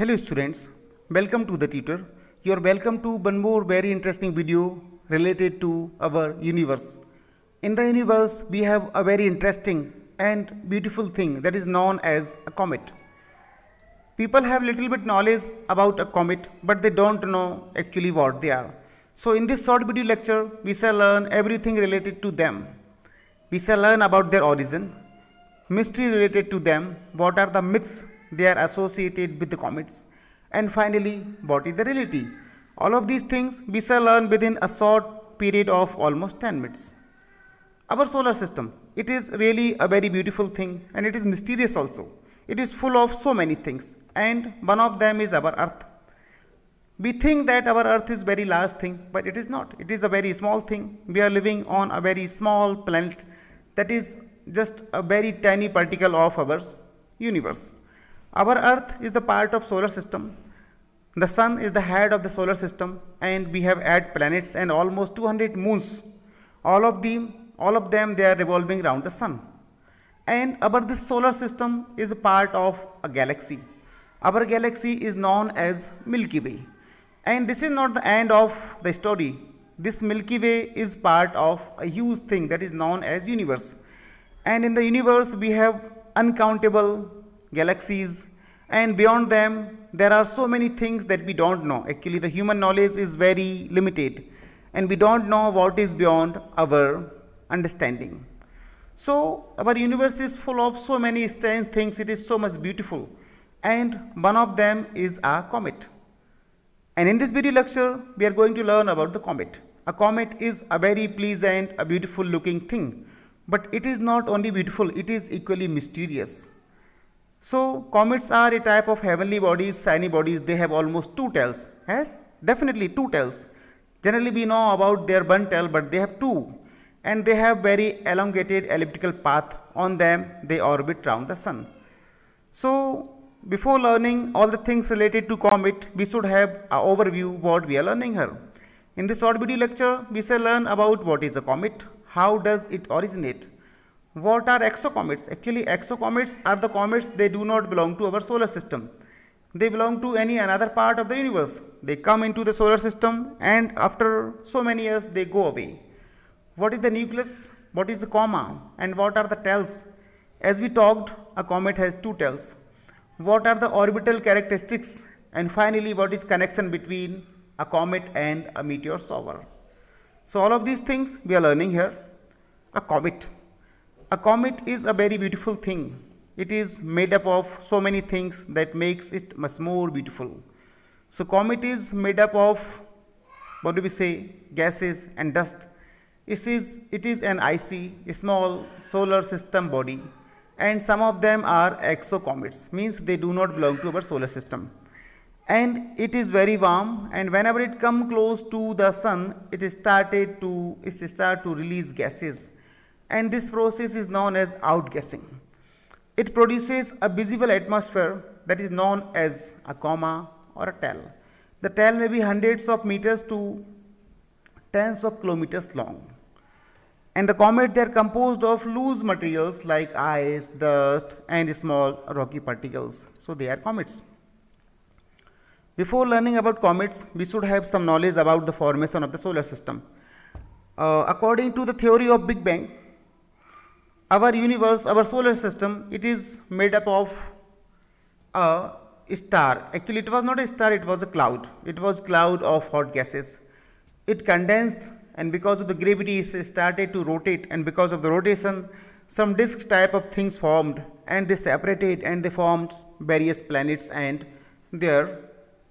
Hello students, welcome to the tutor. You are welcome to one more very interesting video related to our universe. In the universe, we have a very interesting and beautiful thing that is known as a comet. People have little bit knowledge about a comet, but they don't know actually what they are. So in this short video lecture, we shall learn everything related to them. We shall learn about their origin, mystery related to them, what are the myths they are associated with the comets. And finally, what is the reality? All of these things we shall learn within a short period of almost 10 minutes. Our solar system, it is really a very beautiful thing and it is mysterious also. It is full of so many things and one of them is our earth. We think that our earth is very large thing but it is not. It is a very small thing. We are living on a very small planet that is just a very tiny particle of our universe. Our earth is the part of solar system. The sun is the head of the solar system and we have eight planets and almost 200 moons. All of them, all of them they are revolving around the sun. And our this solar system is a part of a galaxy. Our galaxy is known as Milky Way. And this is not the end of the story. This Milky Way is part of a huge thing that is known as universe. And in the universe we have uncountable galaxies and beyond them there are so many things that we don't know. Actually the human knowledge is very limited and we don't know what is beyond our understanding. So our universe is full of so many strange things, it is so much beautiful and one of them is a comet. And in this video lecture we are going to learn about the comet. A comet is a very pleasant, a beautiful looking thing. But it is not only beautiful, it is equally mysterious. So comets are a type of heavenly bodies, shiny bodies. They have almost two tails. Yes, definitely two tails. Generally we know about their one tail, but they have two. And they have very elongated elliptical path. On them they orbit round the sun. So before learning all the things related to comet, we should have an overview what we are learning here. In this short video lecture, we shall learn about what is a comet, how does it originate, what are exocomets? Actually, exocomets are the comets, they do not belong to our solar system. They belong to any another part of the universe. They come into the solar system and after so many years they go away. What is the nucleus? What is the coma? And what are the tails? As we talked, a comet has two tails. What are the orbital characteristics? And finally, what is connection between a comet and a meteor shower? So all of these things we are learning here. A comet. A comet is a very beautiful thing. It is made up of so many things that makes it much more beautiful. So comet is made up of, what do we say, gases and dust. It is, it is an icy, small solar system body and some of them are exocomets, means they do not belong to our solar system. And it is very warm and whenever it come close to the sun, it started to, it start to release gases and this process is known as outgassing. It produces a visible atmosphere that is known as a coma or a tail. The tail may be hundreds of meters to tens of kilometers long. And the comet, they are composed of loose materials like ice, dust, and small rocky particles. So they are comets. Before learning about comets, we should have some knowledge about the formation of the solar system. Uh, according to the theory of Big Bang, our universe our solar system it is made up of a star actually it was not a star it was a cloud it was cloud of hot gases it condensed and because of the gravity it started to rotate and because of the rotation some disk type of things formed and they separated and they formed various planets and their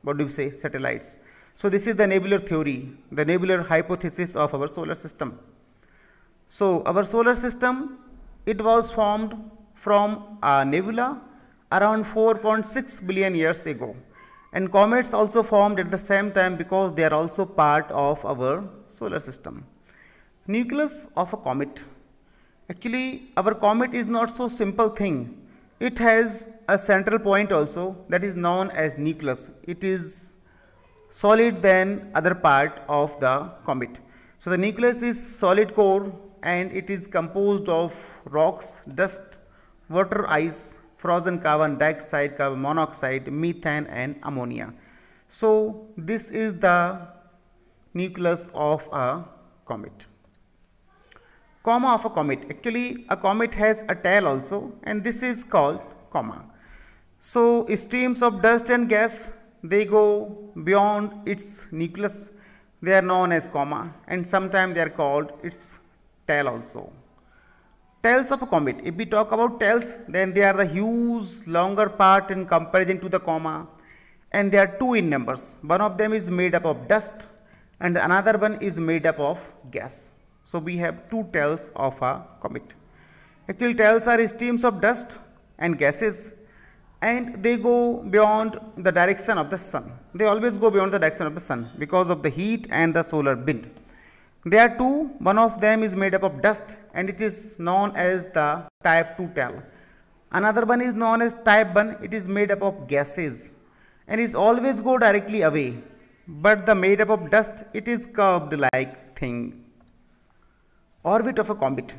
what do you say satellites so this is the nebular theory the nebular hypothesis of our solar system so our solar system it was formed from a nebula around 4.6 billion years ago and comets also formed at the same time because they are also part of our solar system. Nucleus of a comet. Actually our comet is not so simple thing. It has a central point also that is known as nucleus. It is solid than other part of the comet. So the nucleus is solid core and it is composed of rocks, dust, water ice, frozen carbon dioxide, carbon monoxide, methane and ammonia. So this is the nucleus of a comet. Comma of a comet. Actually a comet has a tail also and this is called comma. So streams of dust and gas they go beyond its nucleus. They are known as comma and sometimes they are called its tail also. Tails of a comet, if we talk about tails, then they are the huge longer part in comparison to the comma and there are two in numbers. One of them is made up of dust and another one is made up of gas. So we have two tails of a comet. Actually tails are streams of dust and gases and they go beyond the direction of the sun. They always go beyond the direction of the sun because of the heat and the solar wind. There are two, one of them is made up of dust and it is known as the type 2 tail. Another one is known as type 1, it is made up of gases and is always go directly away. But the made up of dust, it is curved like thing. Orbit of a comet.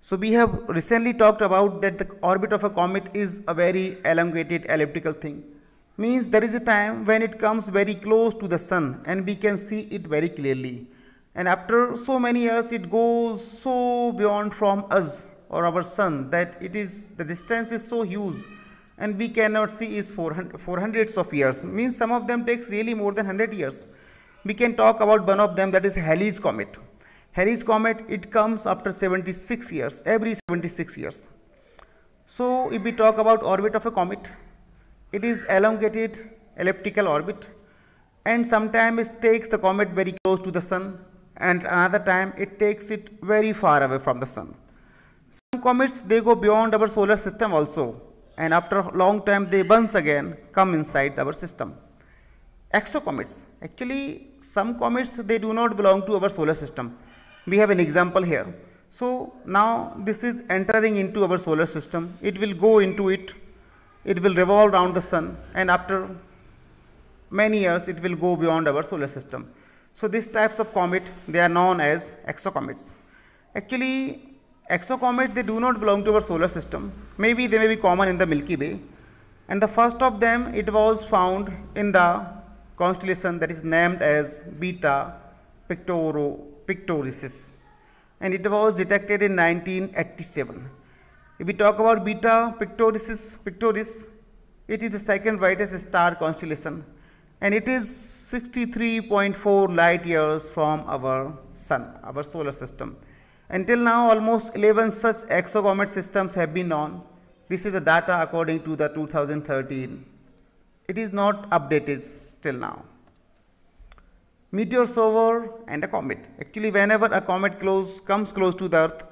So we have recently talked about that the orbit of a comet is a very elongated elliptical thing. Means there is a time when it comes very close to the sun and we can see it very clearly and after so many years it goes so beyond from us or our sun that it is the distance is so huge and we cannot see is for, for hundreds of years means some of them takes really more than 100 years we can talk about one of them that is halley's comet halley's comet it comes after 76 years every 76 years so if we talk about orbit of a comet it is elongated elliptical orbit and sometimes it takes the comet very close to the sun and another time it takes it very far away from the sun. Some comets they go beyond our solar system also and after a long time they once again come inside our system. Exocomets actually some comets they do not belong to our solar system. We have an example here. So now this is entering into our solar system. It will go into it. It will revolve around the sun and after many years it will go beyond our solar system. So these types of comet they are known as exocomets. Actually exocomet they do not belong to our solar system. Maybe they may be common in the Milky Way. And the first of them it was found in the constellation that is named as Beta Pictoro, and it was detected in 1987. If we talk about Beta Pictoricis, Pictoris, it is the second brightest star constellation and it is 63.4 light years from our sun, our solar system. Until now, almost 11 such exocomet systems have been known. This is the data according to the 2013. It is not updated till now. Meteor shower and a comet. Actually, whenever a comet close, comes close to the Earth,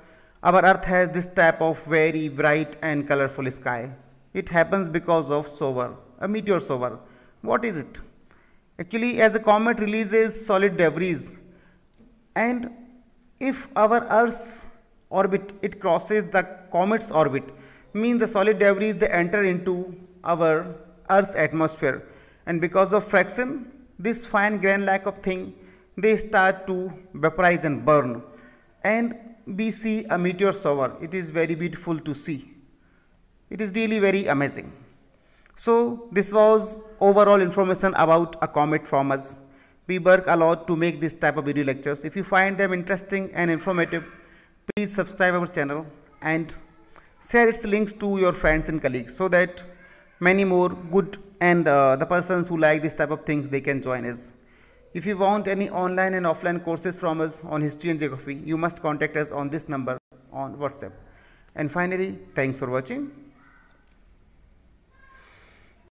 our Earth has this type of very bright and colorful sky. It happens because of shower, a meteor shower. What is it? Actually, as a comet releases solid debris, and if our Earth's orbit it crosses the comet's orbit, means the solid debris they enter into our Earth's atmosphere, and because of fraction, this fine grain like of thing, they start to vaporize and burn, and we see a meteor shower. It is very beautiful to see. It is really very amazing. So this was overall information about a comet from us. We work a lot to make this type of video lectures. If you find them interesting and informative, please subscribe our channel and share its links to your friends and colleagues so that many more good and uh, the persons who like this type of things they can join us. If you want any online and offline courses from us on history and geography, you must contact us on this number on WhatsApp. And finally, thanks for watching.